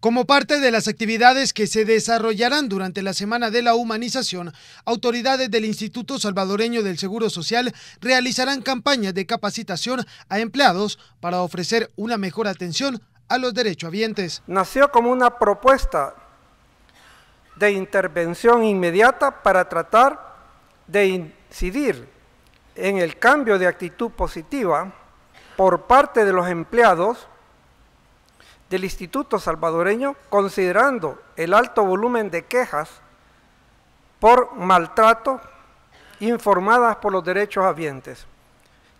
Como parte de las actividades que se desarrollarán durante la Semana de la Humanización, autoridades del Instituto Salvadoreño del Seguro Social realizarán campañas de capacitación a empleados para ofrecer una mejor atención a los derechohabientes. Nació como una propuesta de intervención inmediata para tratar de incidir en el cambio de actitud positiva por parte de los empleados del Instituto Salvadoreño, considerando el alto volumen de quejas por maltrato informadas por los derechos habientes,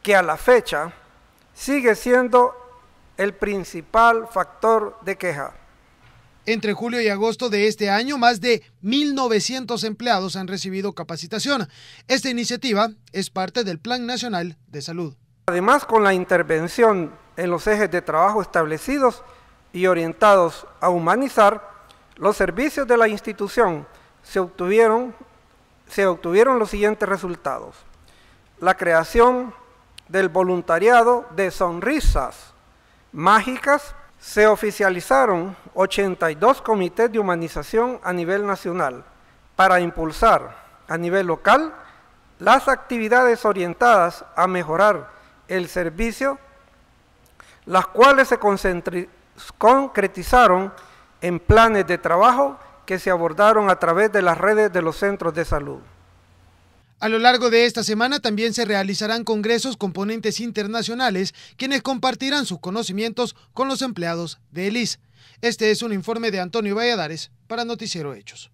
que a la fecha sigue siendo el principal factor de queja. Entre julio y agosto de este año, más de 1.900 empleados han recibido capacitación. Esta iniciativa es parte del Plan Nacional de Salud. Además, con la intervención en los ejes de trabajo establecidos, y orientados a humanizar los servicios de la institución, se obtuvieron, se obtuvieron los siguientes resultados. La creación del voluntariado de sonrisas mágicas se oficializaron 82 comités de humanización a nivel nacional para impulsar a nivel local las actividades orientadas a mejorar el servicio, las cuales se, concretizaron en planes de trabajo que se abordaron a través de las redes de los centros de salud. A lo largo de esta semana también se realizarán congresos con ponentes internacionales quienes compartirán sus conocimientos con los empleados de ELIS. Este es un informe de Antonio Valladares para Noticiero Hechos.